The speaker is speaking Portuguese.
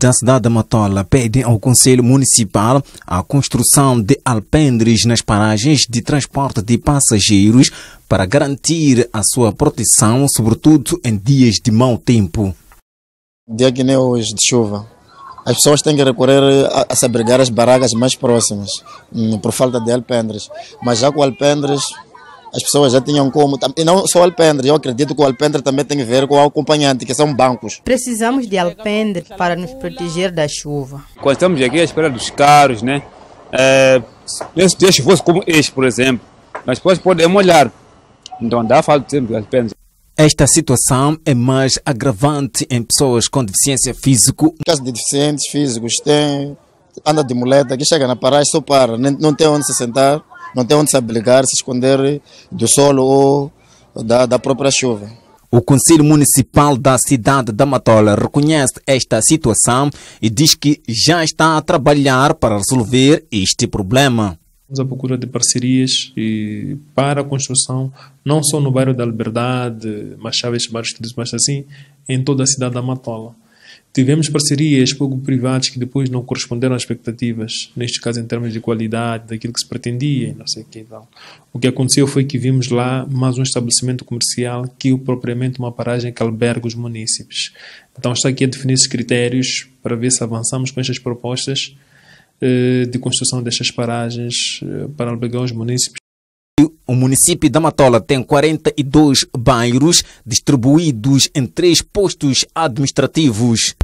da cidade de Matola pedem ao Conselho Municipal a construção de alpendres nas paragens de transporte de passageiros para garantir a sua proteção, sobretudo em dias de mau tempo. Dia que nem hoje de chuva, as pessoas têm que recorrer a, se abrigar as barracas mais próximas, hum, por falta de alpendres. Mas já com alpendres, as pessoas já tinham como. E não só alpendre, eu acredito que o alpendre também tem a ver com o acompanhante, que são bancos. Precisamos de alpendre para nos proteger da chuva. Quando estamos aqui à espera dos carros, né? É, esses dias como este, por exemplo, as depois podem molhar. Então dá falta de tempo de alpendre. Esta situação é mais agravante em pessoas com deficiência física. No caso de deficientes físicos, tem, anda de muleta, que chega na paragem, só para, não tem onde se sentar não tem onde se abrigar, se esconder do sol ou da, da própria chuva. O Conselho Municipal da cidade da Matola reconhece esta situação e diz que já está a trabalhar para resolver este problema. Estamos à procura de parcerias e para a construção, não só no bairro da Liberdade, Macháveis, Bairros, tudo mais assim, em toda a cidade da Matola. Tivemos parcerias público-privadas que depois não corresponderam às expectativas, neste caso em termos de qualidade, daquilo que se pretendia, não sei o que O que aconteceu foi que vimos lá mais um estabelecimento comercial que o é propriamente uma paragem que alberga os munícipes. Então está aqui a definir esses critérios para ver se avançamos com estas propostas eh, de construção destas paragens eh, para albergar os munícipes o município de Amatola tem 42 bairros distribuídos em três postos administrativos.